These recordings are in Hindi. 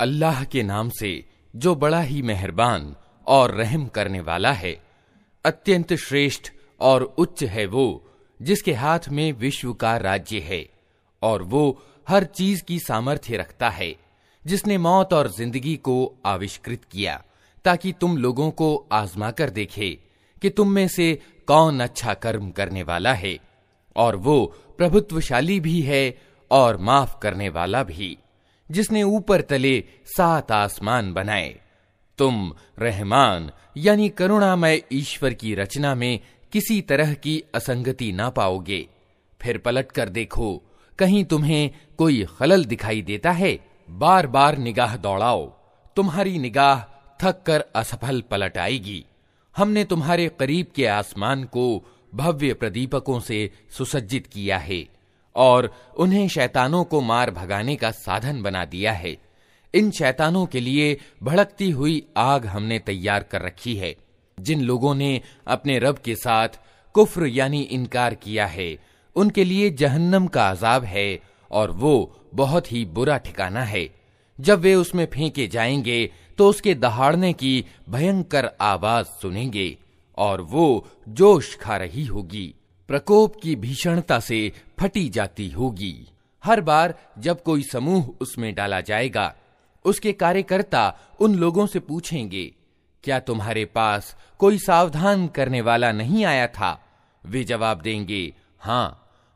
अल्लाह के नाम से जो बड़ा ही मेहरबान और रहम करने वाला है अत्यंत श्रेष्ठ और उच्च है वो जिसके हाथ में विश्व का राज्य है और वो हर चीज की सामर्थ्य रखता है जिसने मौत और जिंदगी को आविष्कृत किया ताकि तुम लोगों को आजमा कर देखे कि तुम में से कौन अच्छा कर्म करने वाला है और वो प्रभुत्वशाली भी है और माफ करने वाला भी जिसने ऊपर तले सात आसमान बनाए तुम रहमान यानी करुणामय ईश्वर की रचना में किसी तरह की असंगति ना पाओगे फिर पलट कर देखो कहीं तुम्हें कोई खलल दिखाई देता है बार बार निगाह दौड़ाओ तुम्हारी निगाह थक कर असफल पलट आएगी हमने तुम्हारे करीब के आसमान को भव्य प्रदीपकों से सुसज्जित किया है और उन्हें शैतानों को मार भगाने का साधन बना दिया है इन शैतानों के लिए भड़कती हुई आग हमने तैयार कर रखी है जिन लोगों ने अपने रब के साथ कुफ्र यानी इनकार किया है उनके लिए जहन्नम का अजाब है और वो बहुत ही बुरा ठिकाना है जब वे उसमें फेंके जाएंगे तो उसके दहाड़ने की भयंकर आवाज सुनेंगे और वो जोश खा रही होगी प्रकोप की भीषणता से फटी जाती होगी हर बार जब कोई समूह उसमें डाला जाएगा उसके कार्यकर्ता उन लोगों से पूछेंगे क्या तुम्हारे पास कोई सावधान करने वाला नहीं आया था वे जवाब देंगे हां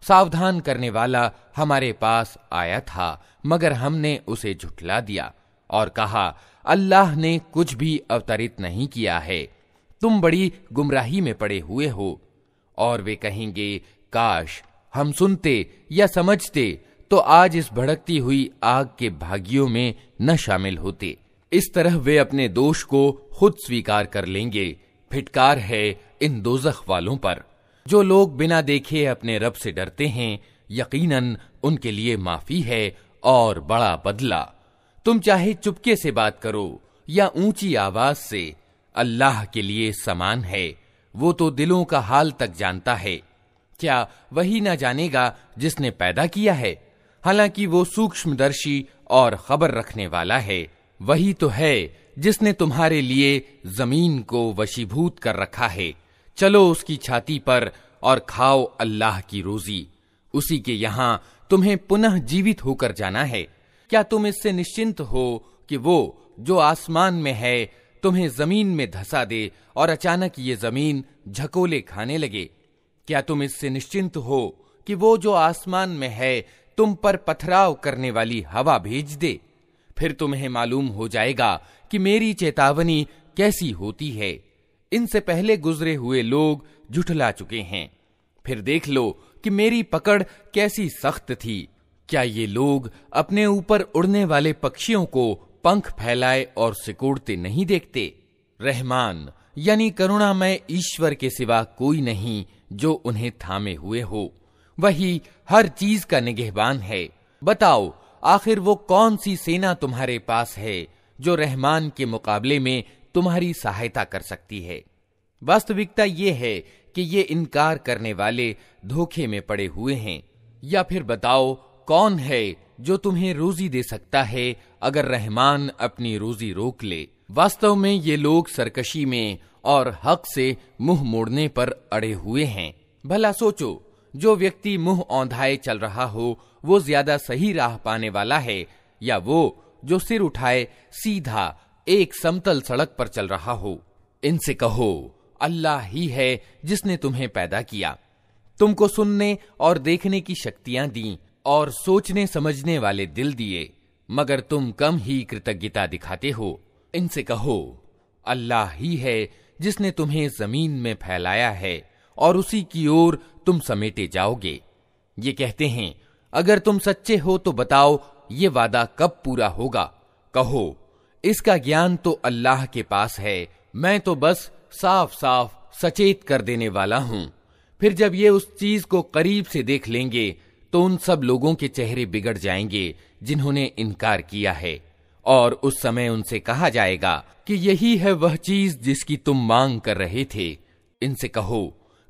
सावधान करने वाला हमारे पास आया था मगर हमने उसे झुठला दिया और कहा अल्लाह ने कुछ भी अवतरित नहीं किया है तुम बड़ी गुमराही में पड़े हुए हो और वे कहेंगे काश हम सुनते या समझते तो आज इस भड़कती हुई आग के भागियों में न शामिल होते इस तरह वे अपने दोष को खुद स्वीकार कर लेंगे फिटकार है इन दोजख वालों पर जो लोग बिना देखे अपने रब से डरते हैं यकीनन उनके लिए माफी है और बड़ा बदला तुम चाहे चुपके से बात करो या ऊंची आवाज से अल्लाह के लिए समान है वो तो दिलों का हाल तक जानता है क्या वही ना जानेगा जिसने पैदा किया है हालांकि वो सूक्ष्मदर्शी और खबर रखने वाला है वही तो है जिसने तुम्हारे लिए जमीन को वशीभूत कर रखा है चलो उसकी छाती पर और खाओ अल्लाह की रोजी उसी के यहां तुम्हें पुनः जीवित होकर जाना है क्या तुम इससे निश्चिंत हो कि वो जो आसमान में है तुम्हें जमीन में धसा दे और अचानक ये जमीन झकोले खाने लगे क्या तुम इससे निश्चिंत हो कि वो जो आसमान में है तुम पर पथराव करने वाली हवा भेज दे फिर तुम्हें मालूम हो जाएगा कि मेरी चेतावनी कैसी होती है इनसे पहले गुजरे हुए लोग झुठला चुके हैं फिर देख लो कि मेरी पकड़ कैसी सख्त थी क्या ये लोग अपने ऊपर उड़ने वाले पक्षियों को पंख फैलाए और सिकोड़ते नहीं देखते रहमान यानी करुणामय ईश्वर के सिवा कोई नहीं जो उन्हें थामे हुए हो वही हर चीज का निगहबान है बताओ आखिर वो कौन सी सेना तुम्हारे पास है जो रहमान के मुकाबले में तुम्हारी सहायता कर सकती है वास्तविकता ये है कि ये इनकार करने वाले धोखे में पड़े हुए हैं या फिर बताओ कौन है जो तुम्हें रोजी दे सकता है अगर रहमान अपनी रोजी रोक ले वास्तव में ये लोग सरकशी में और हक से मुंह मोड़ने पर अड़े हुए हैं भला सोचो जो व्यक्ति मुंह औंधाए चल रहा हो वो ज्यादा सही राह पाने वाला है या वो जो सिर उठाए सीधा एक समतल सड़क पर चल रहा हो इनसे कहो अल्लाह ही है जिसने तुम्हें पैदा किया तुमको सुनने और देखने की शक्तियां दी और सोचने समझने वाले दिल दिए मगर तुम कम ही कृतज्ञता दिखाते हो इनसे कहो अल्लाह ही है जिसने तुम्हें जमीन में फैलाया है और उसी की ओर तुम समेटे जाओगे ये कहते हैं अगर तुम सच्चे हो तो बताओ ये वादा कब पूरा होगा कहो इसका ज्ञान तो अल्लाह के पास है मैं तो बस साफ साफ सचेत कर देने वाला हूं फिर जब ये उस चीज को करीब से देख लेंगे तो उन सब लोगों के चेहरे बिगड़ जाएंगे जिन्होंने इनकार किया है और उस समय उनसे कहा जाएगा कि यही है वह चीज जिसकी तुम मांग कर रहे थे इनसे कहो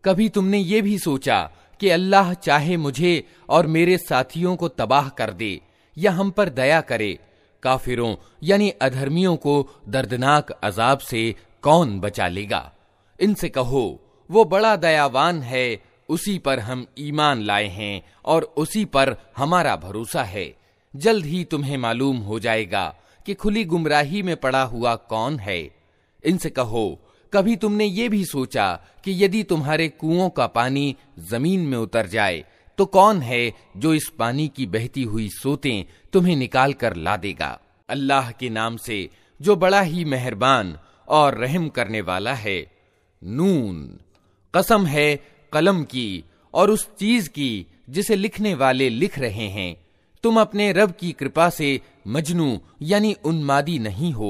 कभी तुमने ये भी सोचा कि अल्लाह चाहे मुझे और मेरे साथियों को तबाह कर दे या हम पर दया करे काफिरों यानी अधर्मियों को दर्दनाक अजाब से कौन बचा लेगा इनसे कहो वो बड़ा दयावान है उसी पर हम ईमान लाए हैं और उसी पर हमारा भरोसा है जल्द ही तुम्हें मालूम हो जाएगा कि खुली गुमराही में पड़ा हुआ कौन है इनसे कहो कभी तुमने ये भी सोचा कि यदि तुम्हारे कुओं का पानी जमीन में उतर जाए तो कौन है जो इस पानी की बहती हुई सोते तुम्हें निकाल कर ला देगा अल्लाह के नाम से जो बड़ा ही मेहरबान और रहम करने वाला है नून कसम है कलम की और उस चीज की जिसे लिखने वाले लिख रहे हैं तुम अपने रब की कृपा से मजनू यानी उन्मादी नहीं हो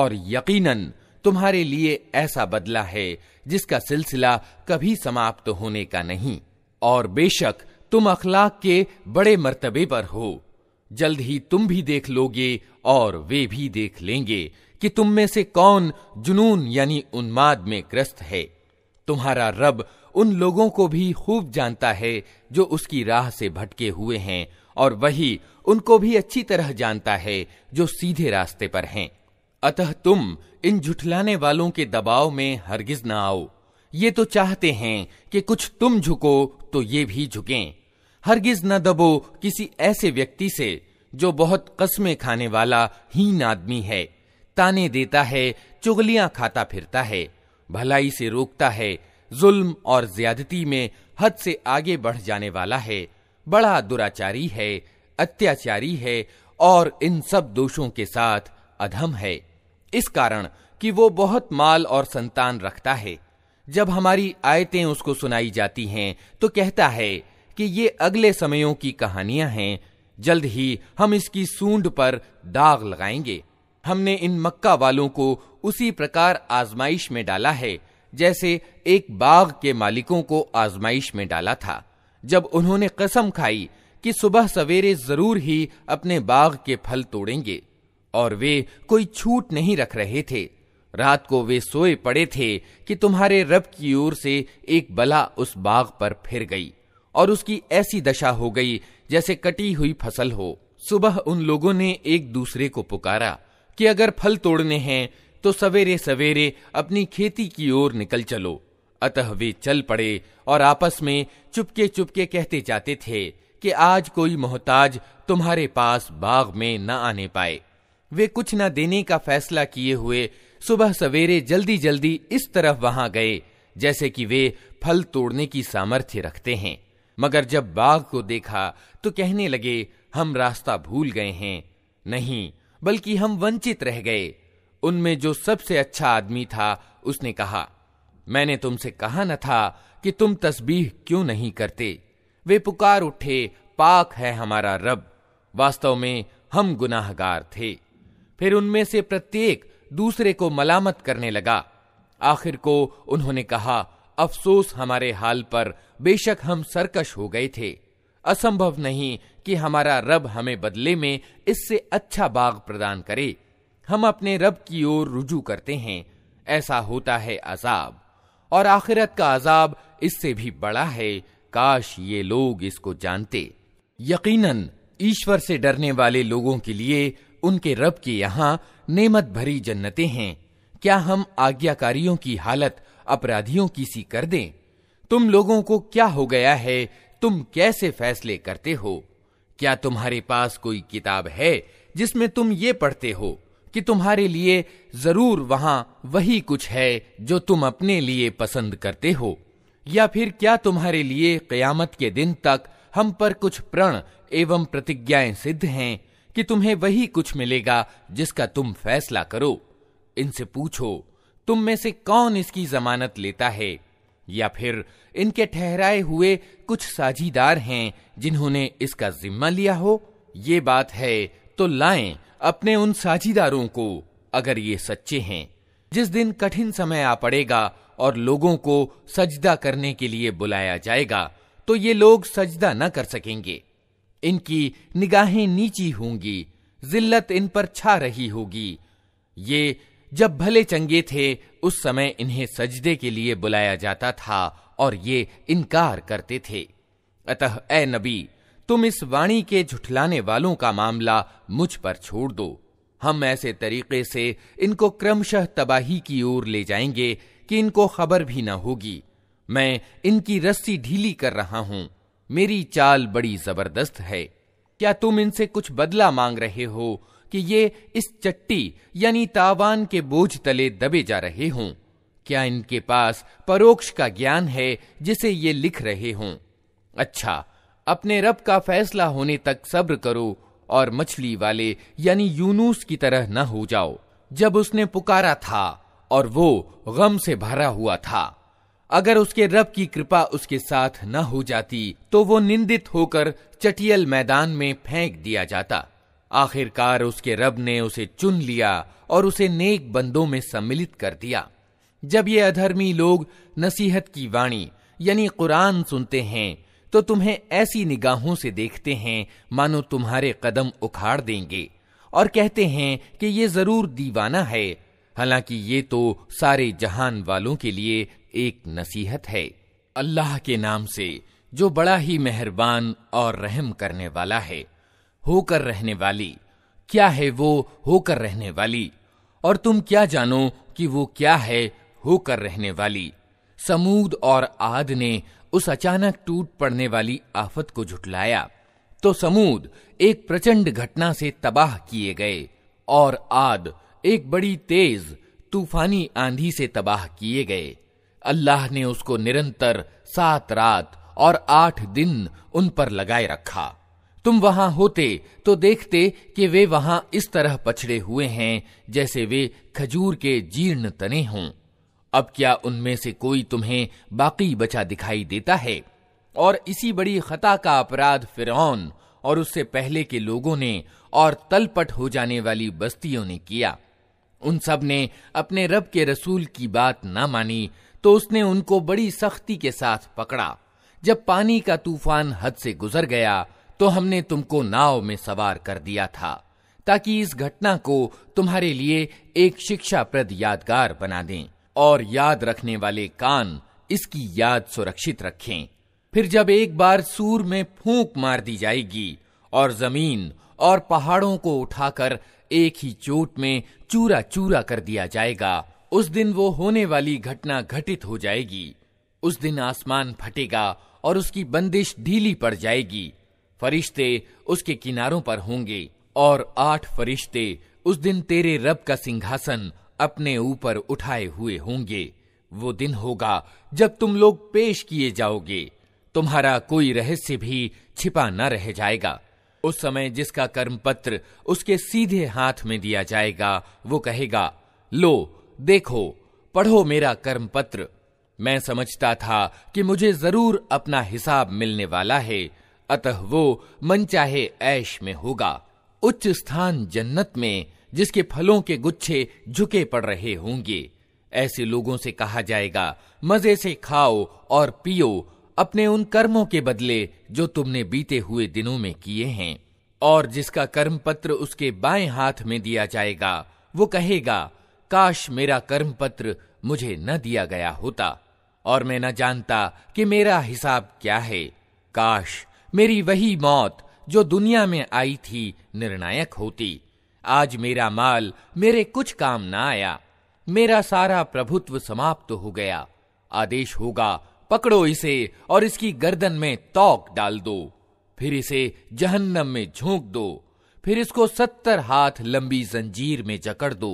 और यकीनन तुम्हारे लिए ऐसा बदला है जिसका सिलसिला कभी समाप्त होने का नहीं और बेशक तुम अखलाक के बड़े मर्तबे पर हो जल्द ही तुम भी देख लोगे और वे भी देख लेंगे कि तुम में से कौन जुनून यानी उन्माद में ग्रस्त है तुम्हारा रब उन लोगों को भी खूब जानता है जो उसकी राह से भटके हुए हैं और वही उनको भी अच्छी तरह जानता है जो सीधे रास्ते पर हैं अतः तुम इन झुठलाने वालों के दबाव में हरगिज ना आओ ये तो चाहते हैं कि कुछ तुम झुको तो ये भी झुकें हरगिज न दबो किसी ऐसे व्यक्ति से जो बहुत कस्में खाने वाला हीन आदमी है ताने देता है चुगलियां खाता फिरता है भलाई से रोकता है जुल्म और ज्यादती में हद से आगे बढ़ जाने वाला है बड़ा दुराचारी है अत्याचारी है और इन सब दोषों के साथ अधम है इस कारण कि वो बहुत माल और संतान रखता है जब हमारी आयतें उसको सुनाई जाती हैं तो कहता है कि ये अगले समयों की कहानियां हैं जल्द ही हम इसकी सूंड पर दाग लगाएंगे हमने इन मक्का वालों को उसी प्रकार आजमाइश में डाला है जैसे एक बाग के मालिकों को आजमाइश में डाला था जब उन्होंने कसम खाई कि सुबह सवेरे जरूर ही अपने बाग के फल तोड़ेंगे और वे कोई छूट नहीं रख रहे थे रात को वे सोए पड़े थे कि तुम्हारे रब की ओर से एक बला उस बाग पर फिर गई और उसकी ऐसी दशा हो गई जैसे कटी हुई फसल हो सुबह उन लोगों ने एक दूसरे को पुकारा कि अगर फल तोड़ने हैं तो सवेरे सवेरे अपनी खेती की ओर निकल चलो अतः वे चल पड़े और आपस में चुपके चुपके कहते जाते थे कि आज कोई मोहताज तुम्हारे पास बाग में न आने पाए वे कुछ न देने का फैसला किए हुए सुबह सवेरे जल्दी जल्दी इस तरफ वहां गए जैसे कि वे फल तोड़ने की सामर्थ्य रखते हैं मगर जब बाघ को देखा तो कहने लगे हम रास्ता भूल गए हैं नहीं बल्कि हम वंचित रह गए उनमें जो सबसे अच्छा आदमी था उसने कहा मैंने तुमसे कहा न था कि तुम तस्बीह क्यों नहीं करते वे पुकार उठे पाक है हमारा रब वास्तव में हम गुनाहगार थे फिर उनमें से प्रत्येक दूसरे को मलामत करने लगा आखिर को उन्होंने कहा अफसोस हमारे हाल पर बेशक हम सरकश हो गए थे असंभव नहीं कि हमारा रब हमें बदले में इससे अच्छा बाग प्रदान करे हम अपने रब की ओर रुजू करते हैं ऐसा होता है अजाब और आखिरत का अजाब इससे भी बड़ा है काश ये लोग इसको जानते यकीनन ईश्वर से डरने वाले लोगों के लिए उनके रब के यहाँ नेमत भरी जन्नते हैं क्या हम आज्ञाकारियों की हालत अपराधियों की सी कर दें तुम लोगों को क्या हो गया है तुम कैसे फैसले करते हो क्या तुम्हारे पास कोई किताब है जिसमें तुम ये पढ़ते हो कि तुम्हारे लिए जरूर वहां वही कुछ है जो तुम अपने लिए पसंद करते हो या फिर क्या तुम्हारे लिए कयामत के दिन तक हम पर कुछ प्रण एवं प्रतिज्ञाएं सिद्ध हैं कि तुम्हें वही कुछ मिलेगा जिसका तुम फैसला करो इनसे पूछो तुम में से कौन इसकी जमानत लेता है या फिर इनके ठहराए हुए कुछ साझीदार हैं जिन्होंने इसका जिम्मा लिया हो ये बात है तो लाएं अपने उन साझीदारों को अगर ये सच्चे हैं जिस दिन कठिन समय आ पड़ेगा और लोगों को सजदा करने के लिए बुलाया जाएगा तो ये लोग सजदा न कर सकेंगे इनकी निगाहें नीची होंगी जिल्लत इन पर छा रही होगी ये जब भले चंगे थे उस समय इन्हें सजदे के लिए बुलाया जाता था और ये इनकार करते थे अतः ए नबी तुम इस वाणी के झुठलाने वालों का मामला मुझ पर छोड़ दो हम ऐसे तरीके से इनको क्रमशः तबाही की ओर ले जाएंगे कि इनको खबर भी न होगी मैं इनकी रस्सी ढीली कर रहा हूं मेरी चाल बड़ी जबरदस्त है क्या तुम इनसे कुछ बदला मांग रहे हो कि ये इस चट्टी यानी तावान के बोझ तले दबे जा रहे हों क्या इनके पास परोक्ष का ज्ञान है जिसे ये लिख रहे हों अच्छा अपने रब का फैसला होने तक सब्र करो और मछली वाले यानी यूनुस की तरह न हो जाओ जब उसने पुकारा था और वो गम से भरा हुआ था अगर उसके रब की कृपा उसके साथ न हो जाती तो वो निंदित होकर चटियल मैदान में फेंक दिया जाता आखिरकार उसके रब ने उसे चुन लिया और उसे नेक बंदों में सम्मिलित कर दिया जब ये अधर्मी लोग नसीहत की वाणी यानी कुरान सुनते हैं तो तुम्हें ऐसी निगाहों से देखते हैं मानो तुम्हारे कदम उखाड़ देंगे और कहते हैं कि ये जरूर दीवाना है हालांकि ये तो सारे जहान वालों के लिए एक नसीहत है अल्लाह के नाम से जो बड़ा ही मेहरबान और रहम करने वाला है होकर रहने वाली क्या है वो होकर रहने वाली और तुम क्या जानो कि वो क्या है होकर रहने वाली समूद और आद ने उस अचानक टूट पड़ने वाली आफत को झुटलाया तो समूद एक प्रचंड घटना से तबाह किए गए और आद एक बड़ी तेज तूफानी आंधी से तबाह किए गए अल्लाह ने उसको निरंतर सात रात और आठ दिन उन पर लगाए रखा तुम वहां होते तो देखते कि वे वहां इस तरह पछड़े हुए हैं जैसे वे खजूर के जीर्ण तने हों अब क्या उनमें से कोई तुम्हें बाकी बचा दिखाई देता है और इसी बड़ी खता का अपराध फिर और उससे पहले के लोगों ने और तलपट हो जाने वाली बस्तियों ने किया उन सब ने अपने रब के रसूल की बात ना मानी तो उसने उनको बड़ी सख्ती के साथ पकड़ा जब पानी का तूफान हद से गुजर गया तो हमने तुमको नाव में सवार कर दिया था ताकि इस घटना को तुम्हारे लिए एक शिक्षाप्रद यादगार बना दें और याद रखने वाले कान इसकी याद सुरक्षित रखें फिर जब एक बार सूर में फूंक मार दी जाएगी और जमीन और पहाड़ों को उठाकर एक ही चोट में चूरा चूरा कर दिया जाएगा उस दिन वो होने वाली घटना घटित हो जाएगी उस दिन आसमान फटेगा और उसकी बंदिश ढीली पड़ जाएगी फरिश्ते उसके किनारों पर होंगे और आठ फरिश्ते उस दिन तेरे रब का सिंहासन अपने ऊपर उठाए हुए होंगे वो दिन होगा जब तुम लोग पेश किए जाओगे तुम्हारा कोई रहस्य भी छिपा न रह जाएगा उस समय जिसका कर्मपत्र उसके सीधे हाथ में दिया जाएगा वो कहेगा लो देखो पढ़ो मेरा कर्मपत्र मैं समझता था कि मुझे जरूर अपना हिसाब मिलने वाला है अतः वो मन चाहे ऐश में होगा उच्च स्थान जन्नत में जिसके फलों के गुच्छे झुके पड़ रहे होंगे ऐसे लोगों से कहा जाएगा मजे से खाओ और पियो अपने उन कर्मों के बदले जो तुमने बीते हुए दिनों में किए हैं और जिसका कर्म पत्र उसके बाएं हाथ में दिया जाएगा वो कहेगा काश मेरा कर्म पत्र मुझे न दिया गया होता और मैं न जानता कि मेरा हिसाब क्या है काश मेरी वही मौत जो दुनिया में आई थी निर्णायक होती आज मेरा माल मेरे कुछ काम ना आया मेरा सारा प्रभुत्व समाप्त तो हो गया आदेश होगा पकड़ो इसे और इसकी गर्दन में तौक डाल दो फिर इसे जहन्नम में झोंक दो फिर इसको सत्तर हाथ लंबी जंजीर में जकड़ दो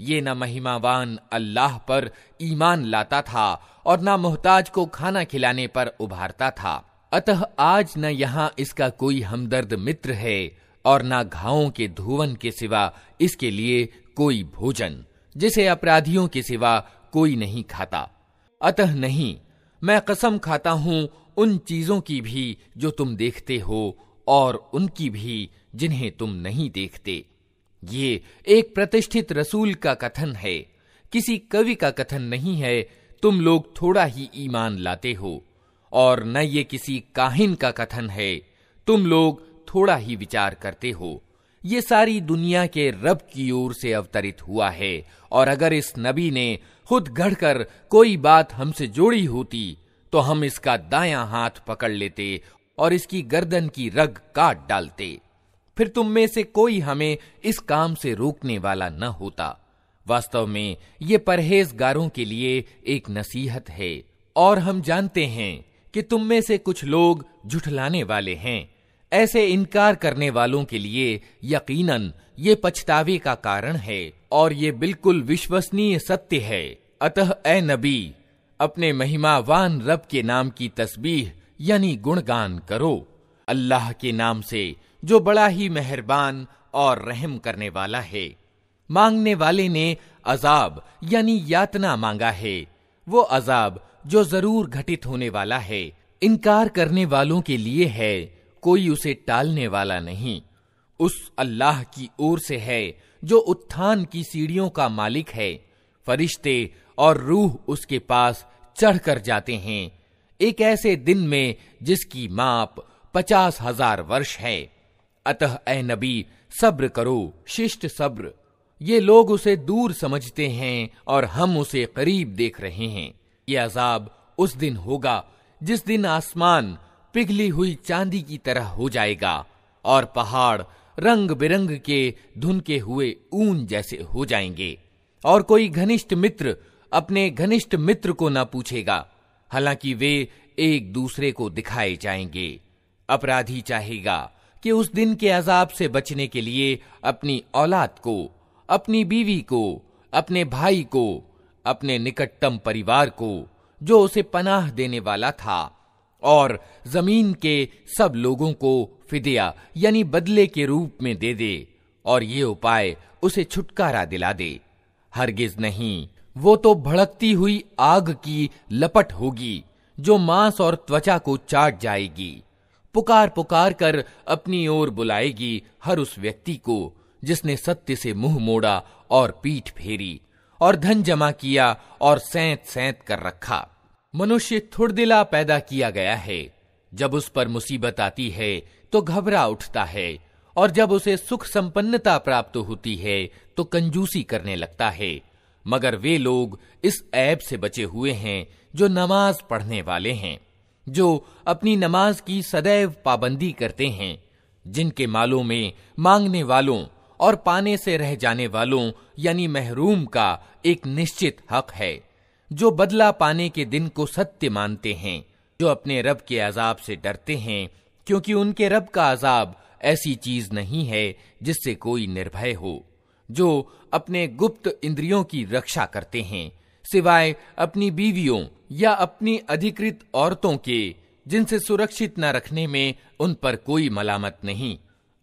ये न महिमावान अल्लाह पर ईमान लाता था और न मोहताज को खाना खिलाने पर उभारता था अतः आज न यहाँ इसका कोई हमदर्द मित्र है और ना घावों के धुवन के सिवा इसके लिए कोई भोजन जिसे अपराधियों के सिवा कोई नहीं खाता अतः नहीं मैं कसम खाता हूं उन चीजों की भी जो तुम देखते हो और उनकी भी जिन्हें तुम नहीं देखते ये एक प्रतिष्ठित रसूल का कथन है किसी कवि का कथन नहीं है तुम लोग थोड़ा ही ईमान लाते हो और न ये किसी काहिन का कथन है तुम लोग थोड़ा ही विचार करते हो ये सारी दुनिया के रब की ओर से अवतरित हुआ है और अगर इस नबी ने खुद गढ़कर कोई बात हमसे जोड़ी होती तो हम इसका दायां हाथ पकड़ लेते और इसकी गर्दन की रग काट डालते फिर तुम में से कोई हमें इस काम से रोकने वाला न होता वास्तव में ये परहेजगारों के लिए एक नसीहत है और हम जानते हैं कि तुम में से कुछ लोग झुठलाने वाले हैं ऐसे इनकार करने वालों के लिए यकीनन ये पछतावे का कारण है और ये बिल्कुल विश्वसनीय सत्य है अतः ए नबी अपने महिमावान रब के नाम की तस्बीह यानी गुणगान करो अल्लाह के नाम से जो बड़ा ही मेहरबान और रहम करने वाला है मांगने वाले ने अजाब यानी यातना मांगा है वो अजाब जो जरूर घटित होने वाला है इनकार करने वालों के लिए है कोई उसे टालने वाला नहीं उस अल्लाह की ओर से है जो उत्थान की सीढ़ियों का मालिक है फरिश्ते और रूह उसके पास चढ़कर जाते हैं एक ऐसे दिन में जिसकी माप पचास हजार वर्ष है अतः ए नबी सब्र करो शिष्ट सब्र ये लोग उसे दूर समझते हैं और हम उसे करीब देख रहे हैं ये अजाब उस दिन होगा जिस दिन आसमान पिघली हुई चांदी की तरह हो जाएगा और पहाड़ रंग बिरंग के धुनके हुए ऊन जैसे हो जाएंगे और कोई घनिष्ठ मित्र अपने घनिष्ठ मित्र को ना पूछेगा हालांकि वे एक दूसरे को दिखाए जाएंगे अपराधी चाहेगा कि उस दिन के अजाब से बचने के लिए अपनी औलाद को अपनी बीवी को अपने भाई को अपने निकटतम परिवार को जो उसे पनाह देने वाला था और जमीन के सब लोगों को फिदिया यानी बदले के रूप में दे दे और ये उपाय उसे छुटकारा दिला दे हरगिज नहीं वो तो भड़कती हुई आग की लपट होगी जो मांस और त्वचा को चाट जाएगी पुकार पुकार कर अपनी ओर बुलाएगी हर उस व्यक्ति को जिसने सत्य से मुंह मोड़ा और पीठ फेरी और धन जमा किया और सैंत सैत कर रखा मनुष्य थुड़दिला पैदा किया गया है जब उस पर मुसीबत आती है तो घबरा उठता है और जब उसे सुख संपन्नता प्राप्त होती है तो कंजूसी करने लगता है मगर वे लोग इस ऐप से बचे हुए हैं जो नमाज पढ़ने वाले हैं जो अपनी नमाज की सदैव पाबंदी करते हैं जिनके मालों में मांगने वालों और पाने से रह जाने वालों यानी महरूम का एक निश्चित हक है जो बदला पाने के दिन को सत्य मानते हैं जो अपने रब के अजाब से डरते हैं क्योंकि उनके रब का अजाब ऐसी चीज नहीं है जिससे कोई निर्भय हो जो अपने गुप्त इंद्रियों की रक्षा करते हैं सिवाय अपनी बीवियों या अपनी अधिकृत औरतों के जिनसे सुरक्षित न रखने में उन पर कोई मलामत नहीं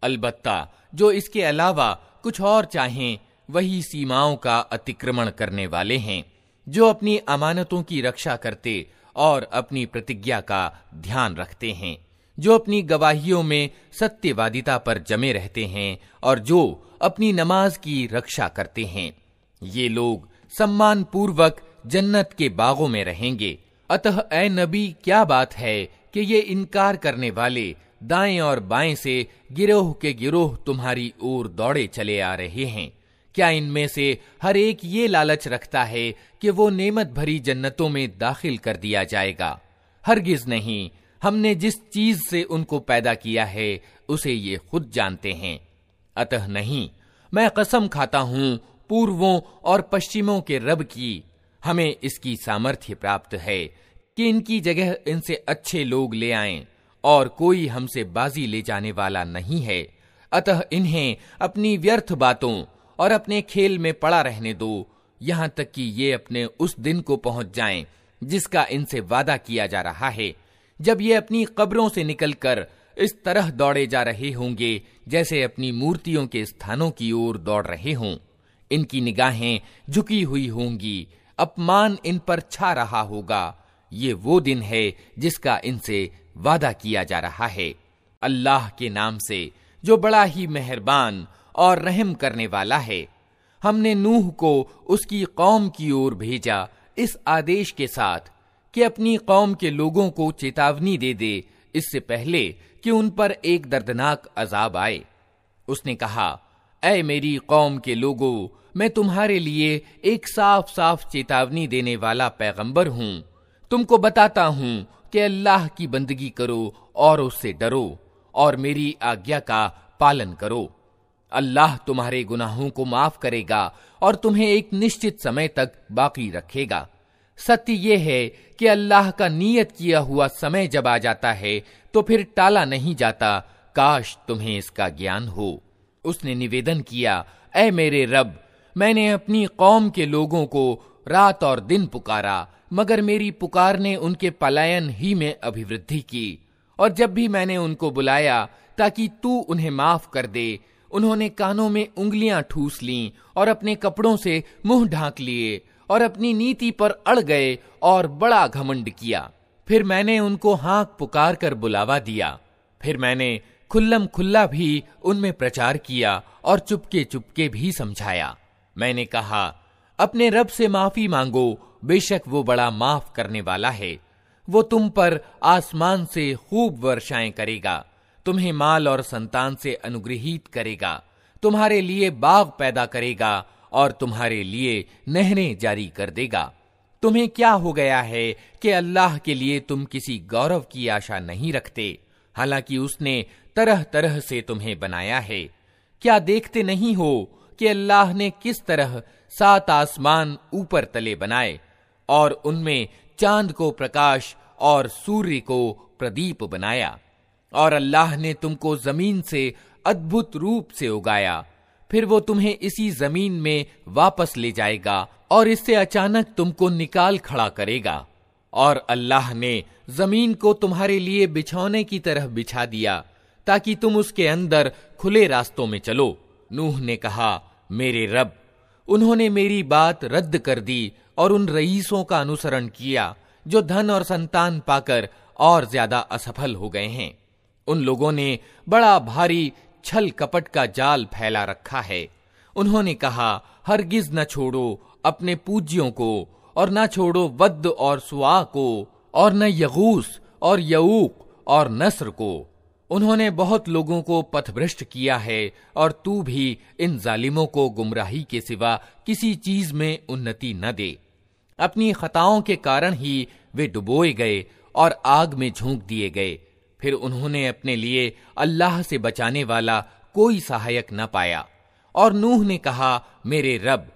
अलबत्ता जो इसके अलावा कुछ और चाहें वही सीमाओं का अतिक्रमण करने वाले हैं जो अपनी अमानतों की रक्षा करते और अपनी प्रतिज्ञा का ध्यान रखते हैं जो अपनी गवाहियों में सत्यवादिता पर जमे रहते हैं और जो अपनी नमाज की रक्षा करते हैं ये लोग सम्मान पूर्वक जन्नत के बागों में रहेंगे अतः ए नबी क्या बात है कि ये इनकार करने वाले दाएं और बाएं से गिरोह के गिरोह तुम्हारी ओर दौड़े चले आ रहे हैं क्या इनमें से हर एक ये लालच रखता है कि वो नेमत भरी जन्नतों में दाखिल कर दिया जाएगा हरगिज नहीं हमने जिस चीज से उनको पैदा किया है उसे ये खुद जानते हैं अतः नहीं मैं कसम खाता हूं पूर्वों और पश्चिमों के रब की हमें इसकी सामर्थ्य प्राप्त है कि इनकी जगह इनसे अच्छे लोग ले आए और कोई हमसे बाजी ले जाने वाला नहीं है अतः इन्हें अपनी व्यर्थ बातों और अपने खेल में पड़ा रहने दो यहां तक कि ये अपने उस दिन को पहुंच जाएं जिसका इनसे वादा किया जा रहा है जब ये अपनी कब्रों से निकलकर इस तरह दौड़े जा रहे होंगे जैसे अपनी मूर्तियों के स्थानों की ओर दौड़ रहे हों इनकी निगाहें झुकी हुई होंगी अपमान इन पर छा रहा होगा ये वो दिन है जिसका इनसे वादा किया जा रहा है अल्लाह के नाम से जो बड़ा ही मेहरबान और रहम करने वाला है हमने नूह को उसकी कौम की ओर भेजा इस आदेश के साथ कि अपनी कौम के लोगों को चेतावनी दे दे इससे पहले कि उन पर एक दर्दनाक अजाब आए उसने कहा ऐ मेरी कौम के लोगों मैं तुम्हारे लिए एक साफ साफ चेतावनी देने वाला पैगंबर हूं तुमको बताता हूं कि अल्लाह की बंदगी करो और उससे डरो और मेरी आज्ञा का पालन करो अल्लाह तुम्हारे गुनाहों को माफ करेगा और तुम्हें एक निश्चित समय तक बाकी रखेगा सत्य यह है कि अल्लाह का नियत किया हुआ समय जब आ जाता है तो फिर टाला नहीं जाता काश तुम्हें इसका ज्ञान हो उसने निवेदन किया ऐ मेरे रब मैंने अपनी कौम के लोगों को रात और दिन पुकारा मगर मेरी पुकार ने उनके पलायन ही में अभिवृद्धि की और जब भी मैंने उनको बुलाया ताकि तू उन्हें माफ कर दे उन्होंने कानों में उंगलियां ठूस ली और अपने कपड़ों से मुंह ढांक लिए और अपनी नीति पर अड़ गए और बड़ा घमंड किया फिर मैंने उनको हाँक पुकार कर बुलावा दिया फिर मैंने खुल्लम खुल्ला भी उनमें प्रचार किया और चुपके चुपके भी समझाया मैंने कहा अपने रब से माफी मांगो बेशक वो बड़ा माफ करने वाला है वो तुम पर आसमान से खूब वर्षाएं करेगा तुम्हें माल और संतान से अनुग्रहित करेगा तुम्हारे लिए बाग पैदा करेगा और तुम्हारे लिए नहरें जारी कर देगा तुम्हें क्या हो गया है कि अल्लाह के लिए तुम किसी गौरव की आशा नहीं रखते हालांकि उसने तरह तरह से तुम्हें बनाया है क्या देखते नहीं हो कि अल्लाह ने किस तरह सात आसमान ऊपर तले बनाए और उनमें चांद को प्रकाश और सूर्य को प्रदीप बनाया और अल्लाह ने तुमको जमीन से अद्भुत रूप से उगाया फिर वो तुम्हें इसी जमीन में वापस ले जाएगा और इससे अचानक तुमको निकाल खड़ा करेगा और अल्लाह ने जमीन को तुम्हारे लिए बिछौने की तरह बिछा दिया ताकि तुम उसके अंदर खुले रास्तों में चलो नूह ने कहा मेरे रब उन्होंने मेरी बात रद्द कर दी और उन रईसों का अनुसरण किया जो धन और संतान पाकर और ज्यादा असफल हो गए हैं उन लोगों ने बड़ा भारी छल कपट का जाल फैला रखा है उन्होंने कहा हरगिज न छोड़ो अपने पूज्यों को और न छोड़ो वद्द और सुआ को और न यगूस और यऊक और नस्र को उन्होंने बहुत लोगों को पथभ्रष्ट किया है और तू भी इन जालिमों को गुमराही के सिवा किसी चीज में उन्नति न दे अपनी खताओं के कारण ही वे डुबोए गए और आग में झोंक दिए गए फिर उन्होंने अपने लिए अल्लाह से बचाने वाला कोई सहायक न पाया और नूह ने कहा मेरे रब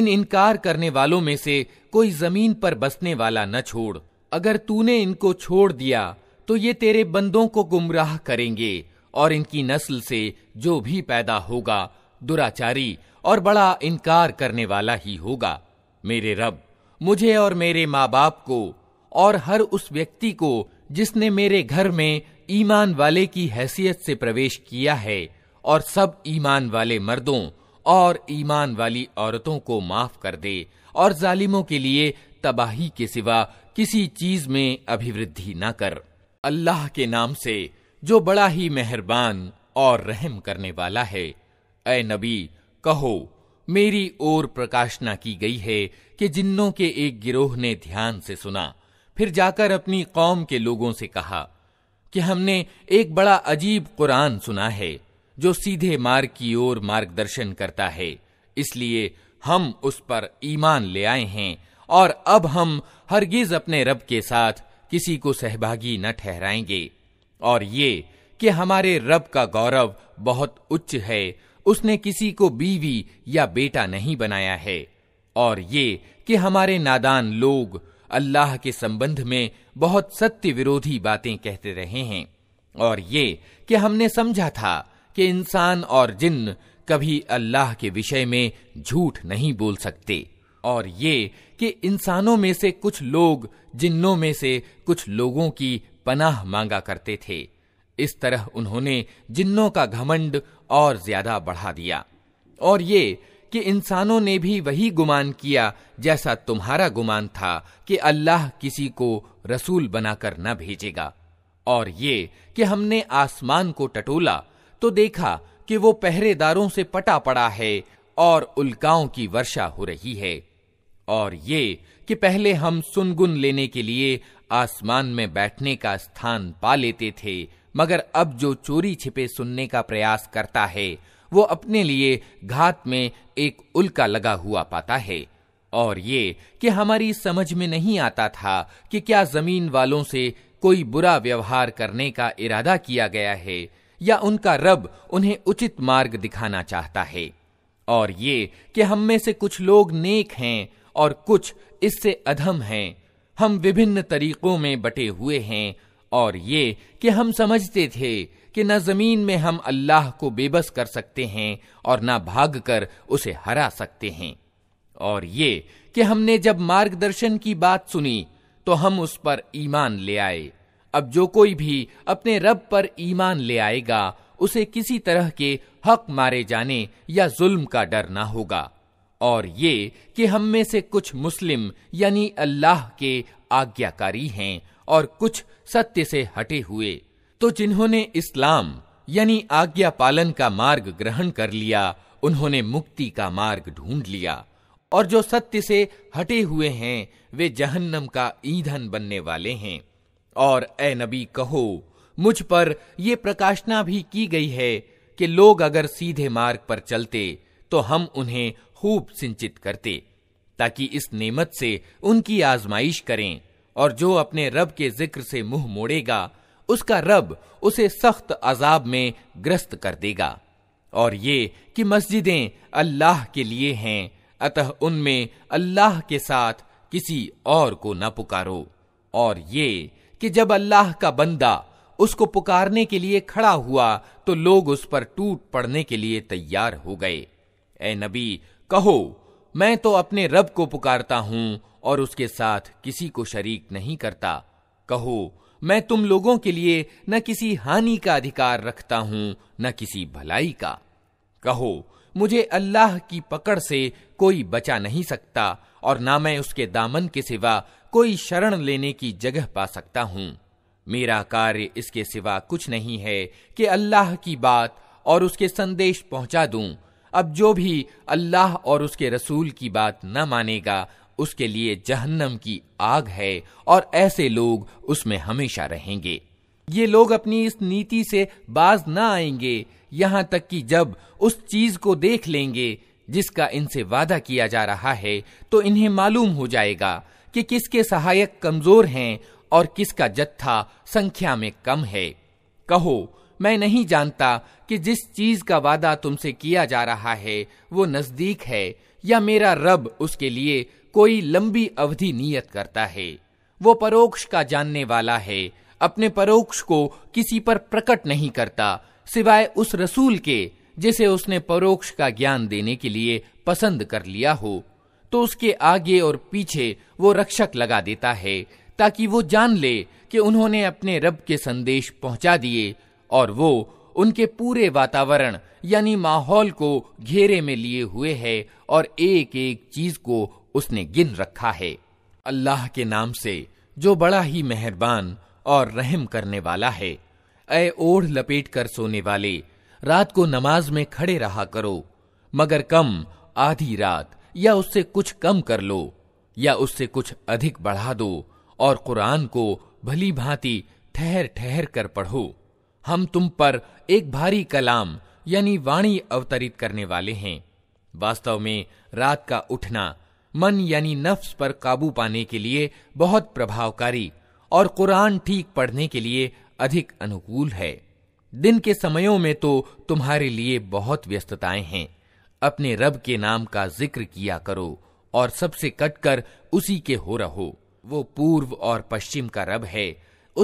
इन इनकार करने वालों में से कोई जमीन पर बसने वाला न छोड़ अगर तूने इनको छोड़ दिया तो ये तेरे बंदों को गुमराह करेंगे और इनकी नस्ल से जो भी पैदा होगा दुराचारी और बड़ा इनकार करने वाला ही होगा मेरे रब मुझे और मेरे माँ बाप को और हर उस व्यक्ति को जिसने मेरे घर में ईमान वाले की हैसियत से प्रवेश किया है और सब ईमान वाले मर्दों और ईमान वाली औरतों को माफ कर दे और जालिमों के लिए तबाही के सिवा किसी चीज में अभिवृद्धि न कर अल्लाह के नाम से जो बड़ा ही मेहरबान और रहम करने वाला है ए नबी कहो मेरी ओर प्रकाशना की गई है कि जिन्नों के एक गिरोह ने ध्यान से सुना फिर जाकर अपनी कौम के लोगों से कहा कि हमने एक बड़ा अजीब कुरान सुना है जो सीधे मार्ग की ओर मार्गदर्शन करता है इसलिए हम उस पर ईमान ले आए हैं और अब हम हरगिज अपने रब के साथ किसी को सहभागी न ठहराएंगे और ये कि हमारे रब का गौरव बहुत उच्च है उसने किसी को बीवी या बेटा नहीं बनाया है और ये कि हमारे नादान लोग अल्लाह के संबंध में बहुत सत्य विरोधी बातें कहते रहे हैं और ये कि हमने समझा था कि इंसान और जिन कभी अल्लाह के विषय में झूठ नहीं बोल सकते और ये कि इंसानों में से कुछ लोग जिन्नों में से कुछ लोगों की पनाह मांगा करते थे इस तरह उन्होंने जिन्नों का घमंड और ज्यादा बढ़ा दिया और ये कि इंसानों ने भी वही गुमान किया जैसा तुम्हारा गुमान था कि अल्लाह किसी को रसूल बनाकर न भेजेगा और ये कि हमने आसमान को टटोला तो देखा कि वो पहरेदारों से पटा पड़ा है और उल्काओं की वर्षा हो रही है और ये कि पहले हम सुनगुन लेने के लिए आसमान में बैठने का स्थान पा लेते थे मगर अब जो चोरी छिपे सुनने का प्रयास करता है वो अपने लिए घात में एक उल्का लगा हुआ पाता है और ये कि हमारी समझ में नहीं आता था कि क्या जमीन वालों से कोई बुरा व्यवहार करने का इरादा किया गया है या उनका रब उन्हें उचित मार्ग दिखाना चाहता है और ये कि हम में से कुछ लोग नेक हैं और कुछ इससे अधम हैं हम विभिन्न तरीकों में बटे हुए हैं और ये कि हम समझते थे कि न जमीन में हम अल्लाह को बेबस कर सकते हैं और न भागकर उसे हरा सकते हैं और ये कि हमने जब मार्गदर्शन की बात सुनी तो हम उस पर ईमान ले आए अब जो कोई भी अपने रब पर ईमान ले आएगा उसे किसी तरह के हक मारे जाने या जुल्म का डर ना होगा और ये कि हम में से कुछ मुस्लिम यानी अल्लाह के आज्ञाकारी हैं और कुछ सत्य से हटे हुए तो जिन्होंने इस्लाम यानी आज्ञा पालन का मार्ग ग्रहण कर लिया उन्होंने मुक्ति का मार्ग ढूंढ लिया और जो सत्य से हटे हुए हैं वे जहन्नम का ईंधन बनने वाले हैं और ए नबी कहो मुझ पर यह प्रकाशना भी की गई है कि लोग अगर सीधे मार्ग पर चलते तो हम उन्हें खूब सिंचित करते ताकि इस नेमत से उनकी आजमाइश करें और जो अपने रब के जिक्र से मुंह मोड़ेगा उसका रब उसे सख्त अजाब में ग्रस्त कर देगा और ये कि मस्जिदें अल्लाह के लिए हैं अतः उनमें अल्लाह के साथ किसी और को न पुकारो और ये कि जब अल्लाह का बंदा उसको पुकारने के लिए खड़ा हुआ तो लोग उस पर टूट पड़ने के लिए तैयार हो गए ए नबी कहो मैं तो अपने रब को पुकारता हूं और उसके साथ किसी को शरीक नहीं करता कहो मैं तुम लोगों के लिए न किसी हानि का अधिकार रखता हूं न किसी भलाई का कहो मुझे अल्लाह की पकड़ से कोई बचा नहीं सकता और ना मैं उसके दामन के सिवा कोई शरण लेने की जगह पा सकता हूं मेरा कार्य इसके सिवा कुछ नहीं है कि अल्लाह की बात और उसके संदेश पहुंचा दूं अब जो भी अल्लाह और उसके रसूल की बात न मानेगा उसके लिए जहन्नम की आग है और ऐसे लोग उसमें हमेशा रहेंगे ये लोग अपनी इस नीति से बाज न आएंगे यहाँ तक कि जब उस चीज को देख लेंगे जिसका इनसे वादा किया जा रहा है तो इन्हें मालूम हो जाएगा कि किसके सहायक कमजोर हैं और किसका जत्था संख्या में कम है कहो मैं नहीं जानता कि जिस चीज का वादा तुमसे किया जा रहा है वो नजदीक है या मेरा रब उसके लिए कोई लंबी अवधि नियत करता है वो परोक्ष का जानने वाला है अपने परोक्ष को किसी पर प्रकट नहीं करता सिवाय उस रसूल के जिसे उसने परोक्ष का ज्ञान देने के लिए पसंद कर लिया हो तो उसके आगे और पीछे वो रक्षक लगा देता है ताकि वो जान ले कि उन्होंने अपने रब के संदेश पहुंचा दिए और वो उनके पूरे वातावरण यानी माहौल को घेरे में लिए हुए है और एक एक चीज को उसने गिन रखा है अल्लाह के नाम से जो बड़ा ही मेहरबान और रहम करने वाला है ऐ ओढ़ लपेट कर सोने वाले रात को नमाज में खड़े रहा करो मगर कम आधी रात या उससे कुछ कम कर लो या उससे कुछ अधिक बढ़ा दो और कुरान को भली भांति ठहर ठहर कर पढ़ो हम तुम पर एक भारी कलाम यानी वाणी अवतरित करने वाले हैं वास्तव में रात का उठना मन यानी नफ्स पर काबू पाने के लिए बहुत प्रभावकारी और कुरान ठीक पढ़ने के लिए अधिक अनुकूल है दिन के समयों में तो तुम्हारे लिए बहुत व्यस्तताएं हैं अपने रब के नाम का जिक्र किया करो और सबसे कटकर उसी के हो रहो वो पूर्व और पश्चिम का रब है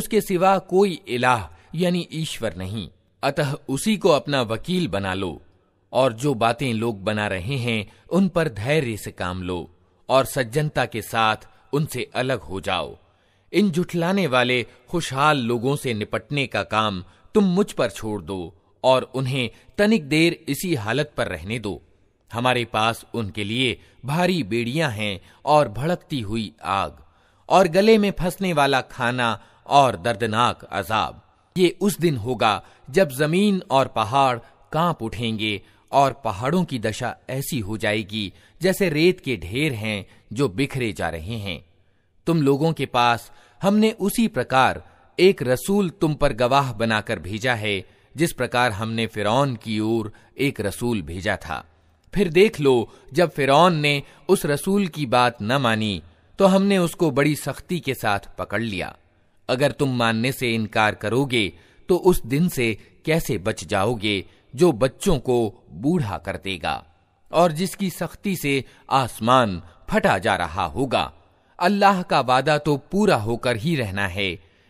उसके सिवा कोई इलाह यानी ईश्वर नहीं अतः उसी को अपना वकील बना लो और जो बातें लोग बना रहे हैं उन पर धैर्य से काम लो और सज्जनता के साथ उनसे अलग हो जाओ इन जुटलाने वाले खुशहाल लोगों से निपटने का काम तुम मुझ पर छोड़ दो और उन्हें तनिक देर इसी हालत पर रहने दो हमारे पास उनके लिए भारी बेड़ियां हैं और भड़कती हुई आग और गले में फंसने वाला खाना और दर्दनाक अजाब ये उस दिन होगा जब जमीन और पहाड़ कांप उठेंगे और पहाड़ों की दशा ऐसी हो जाएगी जैसे रेत के ढेर हैं जो बिखरे जा रहे हैं तुम लोगों के पास हमने उसी प्रकार एक रसूल तुम पर गवाह बनाकर भेजा है जिस प्रकार हमने फिरौन की ओर एक रसूल भेजा था फिर देख लो जब फिरौन ने उस रसूल की बात न मानी तो हमने उसको बड़ी सख्ती के साथ पकड़ लिया अगर तुम मानने से इनकार करोगे तो उस दिन से कैसे बच जाओगे जो बच्चों को बूढ़ा कर देगा और जिसकी सख्ती से आसमान फटा जा रहा होगा अल्लाह का वादा तो पूरा होकर ही रहना है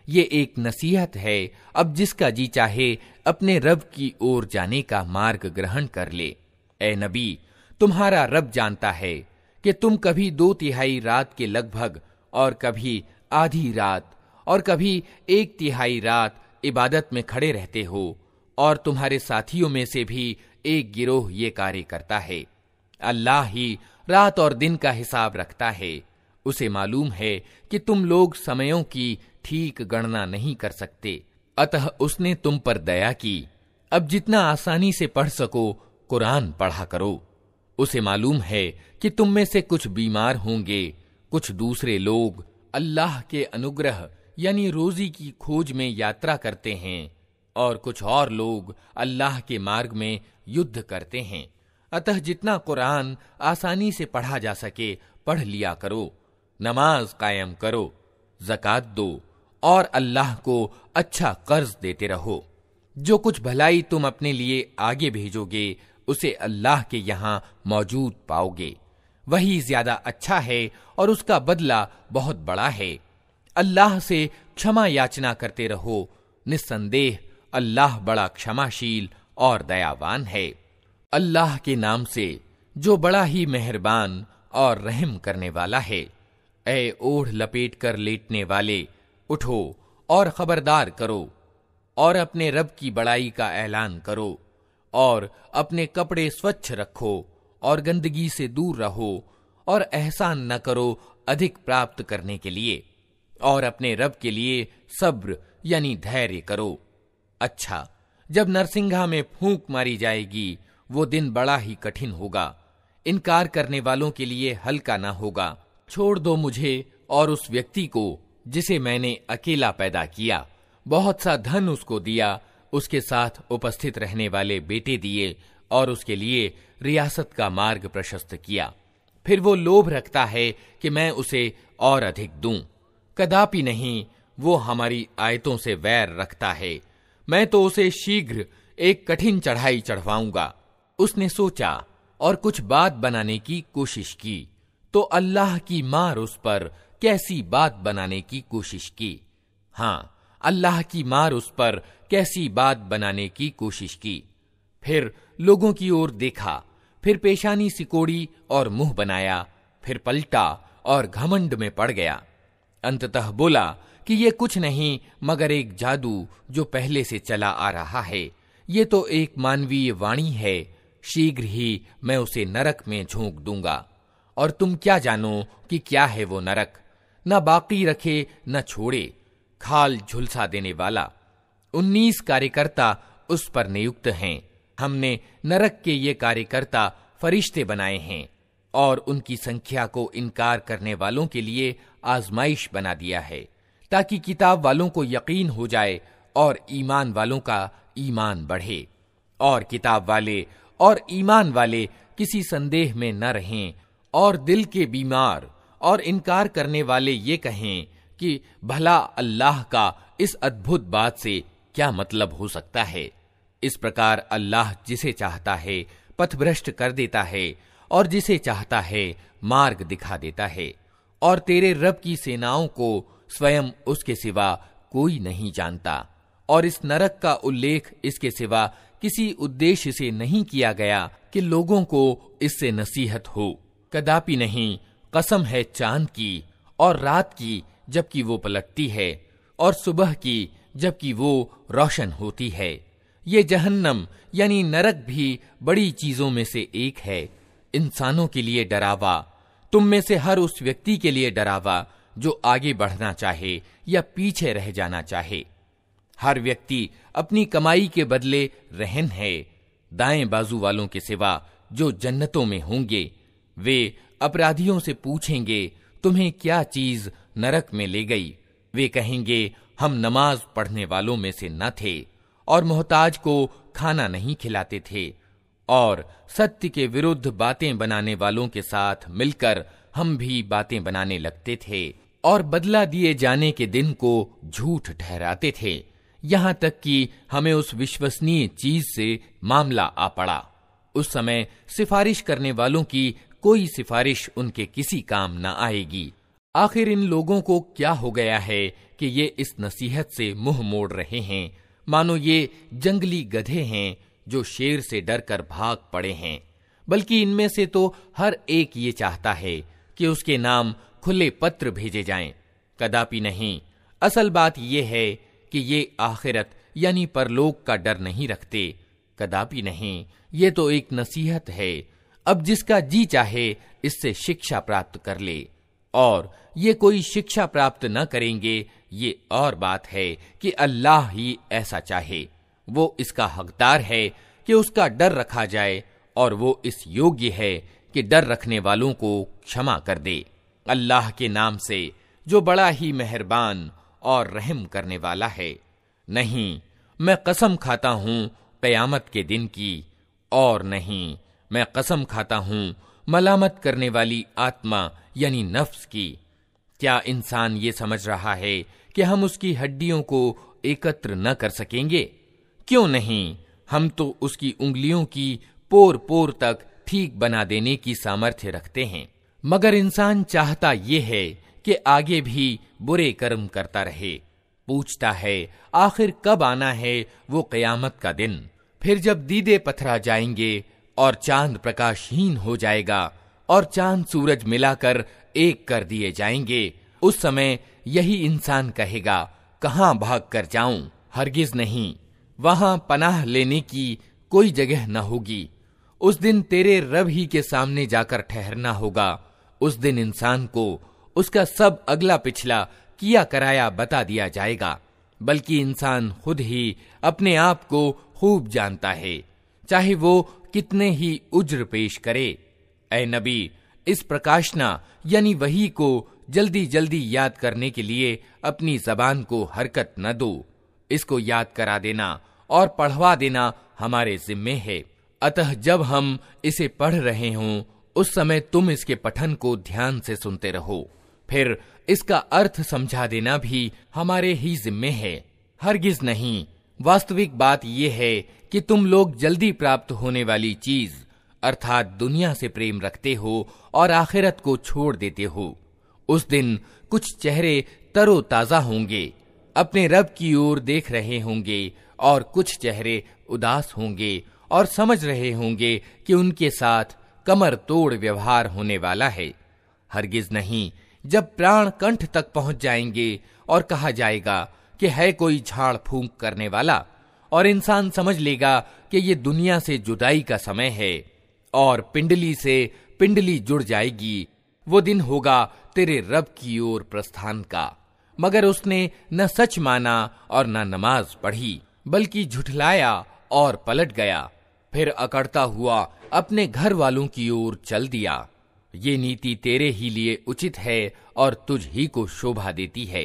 ये एक नसीहत है अब जिसका जी चाहे अपने रब की ओर जाने का मार्ग ग्रहण कर ले ए नबी तुम्हारा रब जानता है कि तुम कभी दो तिहाई रात के लगभग और कभी आधी रात और कभी एक तिहाई रात इबादत में खड़े रहते हो और तुम्हारे साथियों में से भी एक गिरोह ये कार्य करता है अल्लाह ही रात और दिन का हिसाब रखता है उसे मालूम है कि तुम लोग समयों की ठीक गणना नहीं कर सकते अतः उसने तुम पर दया की अब जितना आसानी से पढ़ सको कुरान पढ़ा करो उसे मालूम है कि तुम में से कुछ बीमार होंगे कुछ दूसरे लोग अल्लाह के अनुग्रह यानी रोजी की खोज में यात्रा करते हैं और कुछ और लोग अल्लाह के मार्ग में युद्ध करते हैं अतः जितना कुरान आसानी से पढ़ा जा सके पढ़ लिया करो नमाज कायम करो जक़ात दो और अल्लाह को अच्छा कर्ज देते रहो जो कुछ भलाई तुम अपने लिए आगे भेजोगे उसे अल्लाह के यहाँ मौजूद पाओगे वही ज्यादा अच्छा है और उसका बदला बहुत बड़ा है अल्लाह से क्षमा याचना करते रहो निस्संदेह अल्लाह बड़ा क्षमाशील और दयावान है अल्लाह के नाम से जो बड़ा ही मेहरबान और रहम करने वाला है ए ओढ़ लपेट कर लेटने वाले उठो और खबरदार करो और अपने रब की बड़ाई का ऐलान करो और अपने कपड़े स्वच्छ रखो और गंदगी से दूर रहो और एहसान न करो अधिक प्राप्त करने के लिए और अपने रब के लिए सब्र यानी धैर्य करो अच्छा जब नरसिंघा में फूंक मारी जाएगी वो दिन बड़ा ही कठिन होगा इनकार करने वालों के लिए हल्का ना होगा छोड़ दो मुझे और उस व्यक्ति को जिसे मैंने अकेला पैदा किया बहुत सा धन उसको दिया उसके साथ उपस्थित रहने वाले बेटे दिए और उसके लिए रियासत का मार्ग प्रशस्त किया फिर वो लोभ रखता है कि मैं उसे और अधिक दूं कदापि नहीं वो हमारी आयतों से वैर रखता है मैं तो उसे शीघ्र एक कठिन चढ़ाई चढ़वाऊंगा उसने सोचा और कुछ बात बनाने की कोशिश की तो अल्लाह की मार उस पर कैसी बात बनाने की कोशिश की हाँ अल्लाह की मार उस पर कैसी बात बनाने की कोशिश की फिर लोगों की ओर देखा फिर पेशानी सिकोड़ी और मुंह बनाया फिर पलटा और घमंड में पड़ गया अंततः बोला कि ये कुछ नहीं मगर एक जादू जो पहले से चला आ रहा है ये तो एक मानवीय वाणी है शीघ्र ही मैं उसे नरक में झोंक दूंगा और तुम क्या जानो कि क्या है वो नरक न बाकी रखे न छोड़े खाल झुलसा देने वाला उन्नीस कार्यकर्ता उस पर नियुक्त हैं हमने नरक के ये कार्यकर्ता फरिश्ते बनाए हैं और उनकी संख्या को इनकार करने वालों के लिए आजमाइश बना दिया है ताकि किताब वालों को यकीन हो जाए और ईमान वालों का ईमान बढ़े और किताब वाले और ईमान वाले किसी संदेह में न रहें और दिल के बीमार और इनकार करने वाले ये कहें कि भला अल्लाह का इस अद्भुत बात से क्या मतलब हो सकता है इस प्रकार अल्लाह जिसे चाहता है पथभ्रष्ट कर देता है और जिसे चाहता है मार्ग दिखा देता है और तेरे रब की सेनाओं को स्वयं उसके सिवा कोई नहीं जानता और इस नरक का उल्लेख इसके सिवा किसी उद्देश्य से नहीं किया गया कि लोगों को इससे नसीहत हो कदापि नहीं कसम है चांद की और रात की जबकि वो पलटती है और सुबह की जबकि वो रोशन होती है ये जहन्नम यानी नरक भी बड़ी चीजों में से एक है इंसानों के लिए डरावा तुम में से हर उस व्यक्ति के लिए डरावा जो आगे बढ़ना चाहे या पीछे रह जाना चाहे हर व्यक्ति अपनी कमाई के बदले रहन है दाएं बाजू वालों के सिवा जो जन्नतों में होंगे वे अपराधियों से पूछेंगे तुम्हें क्या चीज नरक में ले गई वे कहेंगे हम नमाज पढ़ने वालों में से न थे और मोहताज को खाना नहीं खिलाते थे और सत्य के विरुद्ध बातें बनाने वालों के साथ मिलकर हम भी बातें बनाने लगते थे और बदला दिए जाने के दिन को झूठ ठहराते थे यहां तक कि हमें उस विश्वसनीय चीज से मामला आ पड़ा उस समय सिफारिश करने वालों की कोई सिफारिश उनके किसी काम न आएगी आखिर इन लोगों को क्या हो गया है कि ये इस नसीहत से मुंह मोड़ रहे हैं मानो ये जंगली गधे हैं जो शेर से डरकर भाग पड़े हैं बल्कि इनमें से तो हर एक ये चाहता है कि उसके नाम खुले पत्र भेजे जाएं, कदापि नहीं असल बात यह है कि ये आखिरत यानी परलोक का डर नहीं रखते कदापि नहीं ये तो एक नसीहत है अब जिसका जी चाहे इससे शिक्षा प्राप्त कर ले और ये कोई शिक्षा प्राप्त न करेंगे ये और बात है कि अल्लाह ही ऐसा चाहे वो इसका हकदार है कि उसका डर रखा जाए और वो इस योग्य है कि डर रखने वालों को क्षमा कर दे अल्लाह के नाम से जो बड़ा ही मेहरबान और रहम करने वाला है नहीं मैं कसम खाता हूं कयामत के दिन की और नहीं मैं कसम खाता हूं मलामत करने वाली आत्मा यानी नफ्स की क्या इंसान ये समझ रहा है कि हम उसकी हड्डियों को एकत्र न कर सकेंगे क्यों नहीं हम तो उसकी उंगलियों की पोर पोर तक ठीक बना देने की सामर्थ्य रखते हैं मगर इंसान चाहता ये है कि आगे भी बुरे कर्म करता रहे पूछता है आखिर कब आना है वो कयामत का दिन फिर जब दीदे पथरा जाएंगे और चांद प्रकाशहीन हो जाएगा और चांद सूरज मिलाकर एक कर दिए जाएंगे उस समय यही इंसान कहेगा कहाँ भाग कर जाऊं हरगिज नहीं वहां पनाह लेने की कोई जगह न होगी उस दिन तेरे रब ही के सामने जाकर ठहरना होगा उस दिन इंसान को उसका सब अगला पिछला किया कराया बता दिया जाएगा बल्कि इंसान खुद ही अपने आप को खूब जानता है चाहे वो कितने ही उज्र पेश करे ए नबी इस प्रकाशना यानी वही को जल्दी जल्दी याद करने के लिए अपनी जबान को हरकत न दो इसको याद करा देना और पढ़वा देना हमारे जिम्मे है अतः जब हम इसे पढ़ रहे हों उस समय तुम इसके पठन को ध्यान से सुनते रहो फिर इसका अर्थ समझा देना भी हमारे ही जिम्मे है हरगिज नहीं वास्तविक बात यह है कि तुम लोग जल्दी प्राप्त होने वाली चीज अर्थात दुनिया से प्रेम रखते हो और आखिरत को छोड़ देते हो उस दिन कुछ चेहरे तरोताजा होंगे अपने रब की ओर देख रहे होंगे और कुछ चेहरे उदास होंगे और समझ रहे होंगे कि उनके साथ कमर तोड़ व्यवहार होने वाला है हरगिज नहीं जब प्राण कंठ तक पहुंच जाएंगे और कहा जाएगा कि है कोई झाड़ फूंक करने वाला और इंसान समझ लेगा कि ये दुनिया से जुदाई का समय है और पिंडली से पिंडली जुड़ जाएगी वो दिन होगा तेरे रब की ओर प्रस्थान का मगर उसने न सच माना और न नमाज पढ़ी बल्कि झुठलाया और पलट गया फिर अकड़ता हुआ अपने घर वालों की ओर चल दिया ये नीति तेरे ही लिए उचित है और तुझ ही को शोभा देती है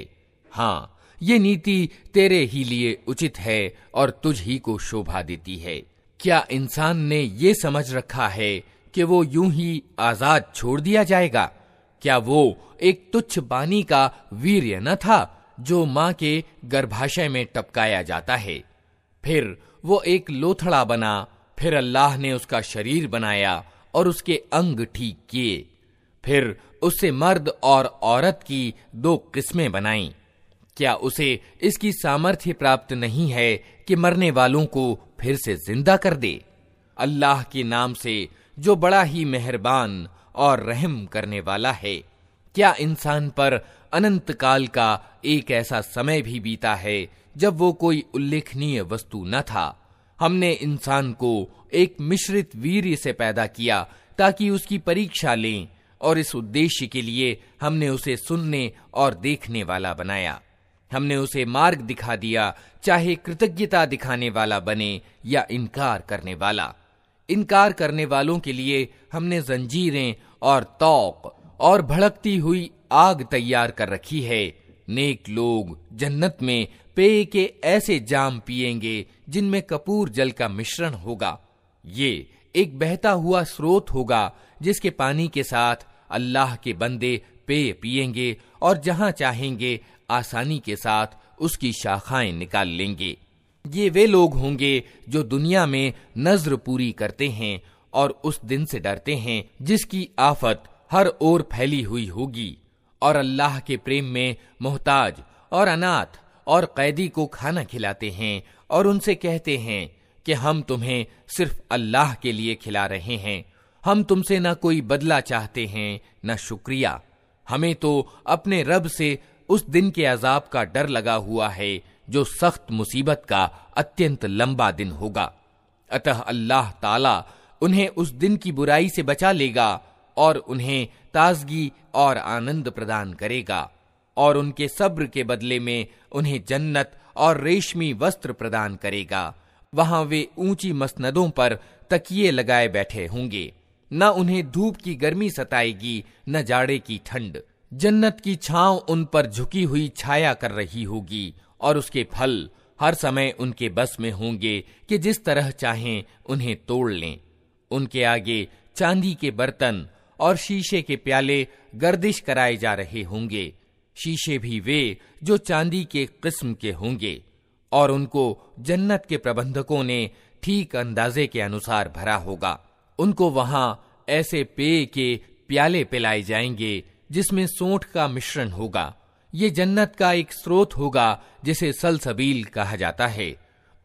हाँ ये नीति तेरे ही लिए उचित है और तुझ ही को शोभा देती है क्या इंसान ने ये समझ रखा है कि वो यूं ही आजाद छोड़ दिया जाएगा क्या वो एक तुच्छ बानी का वीर्य न था जो मां के गर्भाशय में टपकाया जाता है फिर वो एक लोथड़ा बना फिर अल्लाह ने उसका शरीर बनाया और उसके अंग ठीक किए फिर उससे मर्द और औरत की दो किस्में बनाई क्या उसे इसकी सामर्थ्य प्राप्त नहीं है कि मरने वालों को फिर से जिंदा कर दे अल्लाह के नाम से जो बड़ा ही मेहरबान और रहम करने वाला है क्या इंसान पर अनंत काल का एक ऐसा समय भी बीता है जब वो कोई उल्लेखनीय वस्तु न था हमने इंसान को एक मिश्रित वीर से पैदा किया ताकि उसकी परीक्षा लें और इस उद्देश्य के लिए हमने उसे सुनने और देखने वाला बनाया हमने उसे मार्ग दिखा दिया चाहे कृतज्ञता दिखाने वाला बने या इनकार करने वाला इनकार करने वालों के लिए हमने जंजीरें और तौक और भड़कती हुई आग तैयार कर रखी है नेक लोग जन्नत में पेय के ऐसे जाम पिएंगे जिनमें कपूर जल का मिश्रण होगा ये एक बहता हुआ स्रोत होगा जिसके पानी के साथ अल्लाह के बंदे पेय पियेंगे और जहां चाहेंगे आसानी के साथ उसकी शाखाएं निकाल लेंगे ये वे लोग होंगे जो दुनिया में नजर पूरी करते हैं और उस दिन से डरते हैं जिसकी आफत हर ओर फैली हुई होगी और अल्लाह के प्रेम में मोहताज और अनाथ और कैदी को खाना खिलाते हैं और उनसे कहते हैं कि हम तुम्हें सिर्फ अल्लाह के लिए खिला रहे हैं हम तुमसे ना कोई बदला चाहते हैं ना शुक्रिया हमें तो अपने रब से उस दिन के अजाब का डर लगा हुआ है जो सख्त मुसीबत का अत्यंत लंबा दिन होगा अतः अल्लाह ताला उन्हें उस दिन की बुराई से बचा लेगा और उन्हें ताजगी और आनंद प्रदान करेगा और उनके सब्र के बदले में उन्हें जन्नत और रेशमी वस्त्र प्रदान करेगा वहां वे ऊंची मसनदों पर तकिए लगाए बैठे होंगे न उन्हें धूप की गर्मी सताएगी न जाड़े की ठंड जन्नत की छांव उन पर झुकी हुई छाया कर रही होगी और उसके फल हर समय उनके बस में होंगे कि जिस तरह चाहें उन्हें तोड़ लें उनके आगे चांदी के बर्तन और शीशे के प्याले गर्दिश कराए जा रहे होंगे शीशे भी वे जो चांदी के किस्म के होंगे और उनको जन्नत के प्रबंधकों ने ठीक अंदाजे के अनुसार भरा होगा उनको वहां ऐसे पेय के प्याले पिलाए जाएंगे जिसमें सोठ का मिश्रण होगा ये जन्नत का एक स्रोत होगा जिसे सलसबील कहा जाता है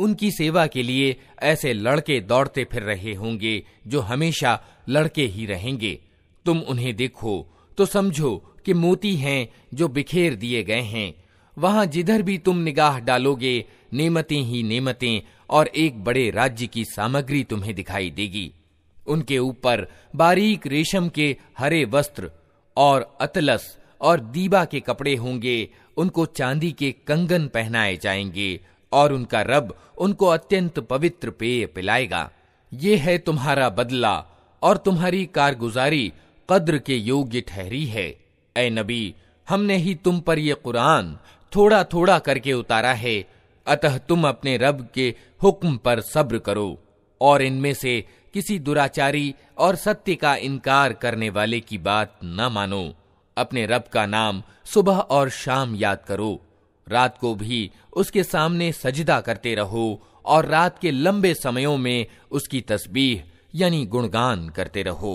उनकी सेवा के लिए ऐसे लड़के दौड़ते फिर रहे होंगे जो हमेशा लड़के ही रहेंगे तुम उन्हें देखो तो समझो के मोती हैं जो बिखेर दिए गए हैं वहां जिधर भी तुम निगाह डालोगे नेमतें ही नेमतें और एक बड़े राज्य की सामग्री तुम्हें दिखाई देगी उनके ऊपर बारीक रेशम के हरे वस्त्र और अतलस और दीबा के कपड़े होंगे उनको चांदी के कंगन पहनाए जाएंगे और उनका रब उनको अत्यंत पवित्र पेय पिलाएगा ये है तुम्हारा बदला और तुम्हारी कारगुजारी कद्र के योग्य ठहरी है ए नबी हमने ही तुम पर यह कुरान थोड़ा थोड़ा करके उतारा है अतः तुम अपने रब के हुक्म पर सब्र करो और इनमें से किसी दुराचारी और सत्य का इनकार करने वाले की बात न मानो अपने रब का नाम सुबह और शाम याद करो रात को भी उसके सामने सजदा करते रहो और रात के लंबे समयों में उसकी तस्बीह यानी गुणगान करते रहो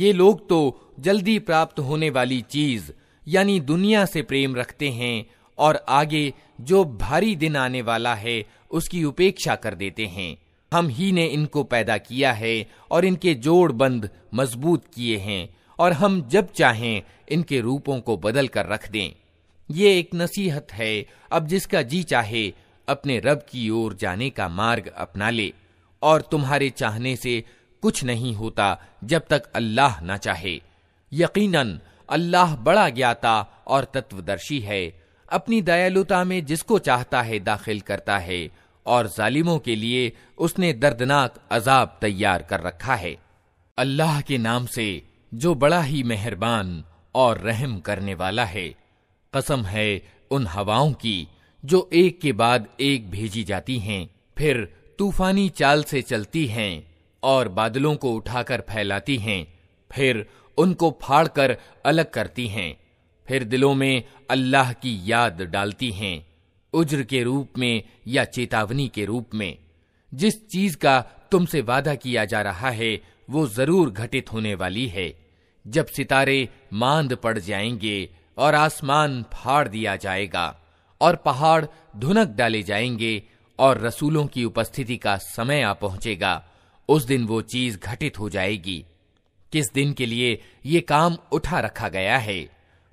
ये लोग तो जल्दी प्राप्त होने वाली चीज यानी दुनिया से प्रेम रखते हैं और आगे जो भारी दिन आने वाला है उसकी उपेक्षा कर देते हैं हम ही ने इनको पैदा किया है और इनके जोड़ बंद मजबूत किए हैं और हम जब चाहें इनके रूपों को बदल कर रख दें ये एक नसीहत है अब जिसका जी चाहे अपने रब की ओर जाने का मार्ग अपना ले और तुम्हारे चाहने से कुछ नहीं होता जब तक अल्लाह ना चाहे यकीनन अल्लाह बड़ा ज्ञाता और तत्वदर्शी है अपनी दयालुता में जिसको चाहता है दाखिल करता है और जालिमों के लिए उसने दर्दनाक अजाब तैयार कर रखा है अल्लाह के नाम से जो बड़ा ही मेहरबान और रहम करने वाला है कसम है उन हवाओं की जो एक के बाद एक भेजी जाती हैं फिर तूफानी चाल से चलती हैं और बादलों को उठाकर फैलाती हैं फिर उनको फाड़कर अलग करती हैं फिर दिलों में अल्लाह की याद डालती हैं उज्र के रूप में या चेतावनी के रूप में जिस चीज का तुमसे वादा किया जा रहा है वो जरूर घटित होने वाली है जब सितारे मांद पड़ जाएंगे और आसमान फाड़ दिया जाएगा और पहाड़ धुनक डाले जाएंगे और रसूलों की उपस्थिति का समय आ पहुंचेगा उस दिन वो चीज घटित हो जाएगी किस दिन के लिए ये काम उठा रखा गया है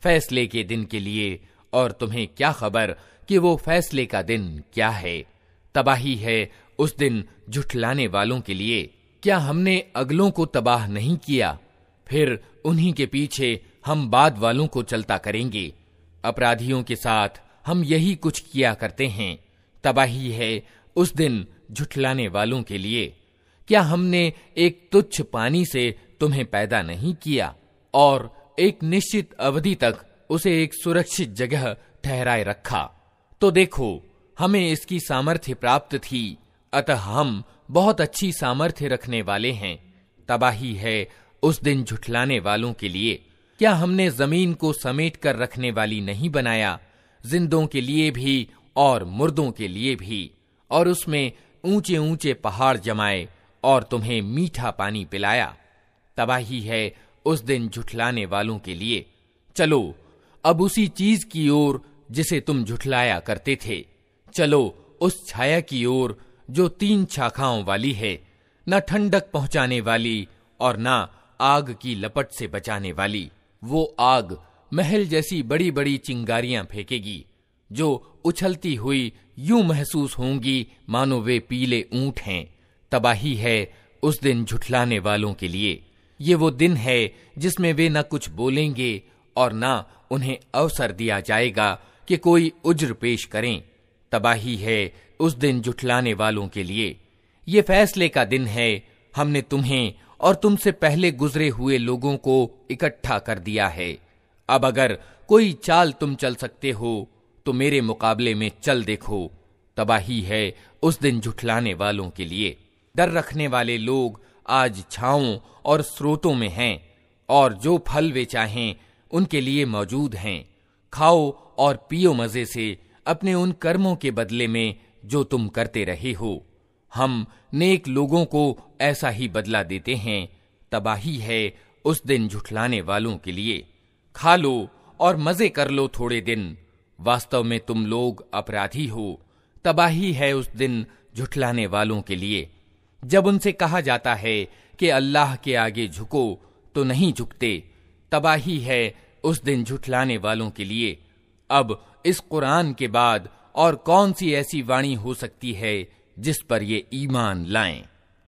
फैसले के दिन के लिए और तुम्हें क्या खबर कि वो फैसले का दिन क्या है तबाही है उस दिन झुठलाने वालों के लिए क्या हमने अगलों को तबाह नहीं किया फिर उन्हीं के पीछे हम बाद वालों को चलता करेंगे अपराधियों के साथ हम यही कुछ किया करते हैं तबाही है उस दिन झुठलाने वालों के लिए क्या हमने एक तुच्छ पानी से तुम्हें पैदा नहीं किया और एक निश्चित अवधि तक उसे एक सुरक्षित जगह ठहराए रखा तो देखो हमें इसकी सामर्थ्य प्राप्त थी अतः हम बहुत अच्छी सामर्थ्य रखने वाले हैं तबाही है उस दिन झुठलाने वालों के लिए क्या हमने जमीन को समेट कर रखने वाली नहीं बनाया जिंदों के लिए भी और मुर्दों के लिए भी और उसमें ऊंचे ऊंचे पहाड़ जमाए और तुम्हें मीठा पानी पिलाया तबाही है उस दिन झुठलाने वालों के लिए चलो अब उसी चीज की ओर जिसे तुम झुठलाया करते थे चलो उस छाया की ओर जो तीन शाखाओं वाली है न ठंडक पहुंचाने वाली और न आग की लपट से बचाने वाली वो आग महल जैसी बड़ी बड़ी चिंगारियां फेंकेगी जो उछलती हुई यूं महसूस होंगी मानो वे पीले ऊंट हैं तबाही है उस दिन झुठलाने वालों के लिए ये वो दिन है जिसमें वे न कुछ बोलेंगे और न उन्हें अवसर दिया जाएगा कि कोई उज्र पेश करें तबाही है उस दिन जुटलाने वालों के लिए ये फैसले का दिन है हमने तुम्हें और तुमसे पहले गुजरे हुए लोगों को इकट्ठा कर दिया है अब अगर कोई चाल तुम चल सकते हो तो मेरे मुकाबले में चल देखो तबाही है उस दिन जुठलाने वालों के लिए डर रखने वाले लोग आज छाओं और स्रोतों में हैं और जो फल वे चाहें उनके लिए मौजूद हैं खाओ और पियो मजे से अपने उन कर्मों के बदले में जो तुम करते रहे हो हम नेक लोगों को ऐसा ही बदला देते हैं तबाही है उस दिन झुठलाने वालों के लिए खा लो और मजे कर लो थोड़े दिन वास्तव में तुम लोग अपराधी हो तबाही है उस दिन झुठलाने वालों के लिए जब उनसे कहा जाता है कि अल्लाह के आगे झुको तो नहीं झुकते तबाही है उस दिन झुठलाने वालों के लिए अब इस कुरान के बाद और कौन सी ऐसी वाणी हो सकती है जिस पर ये ईमान लाएं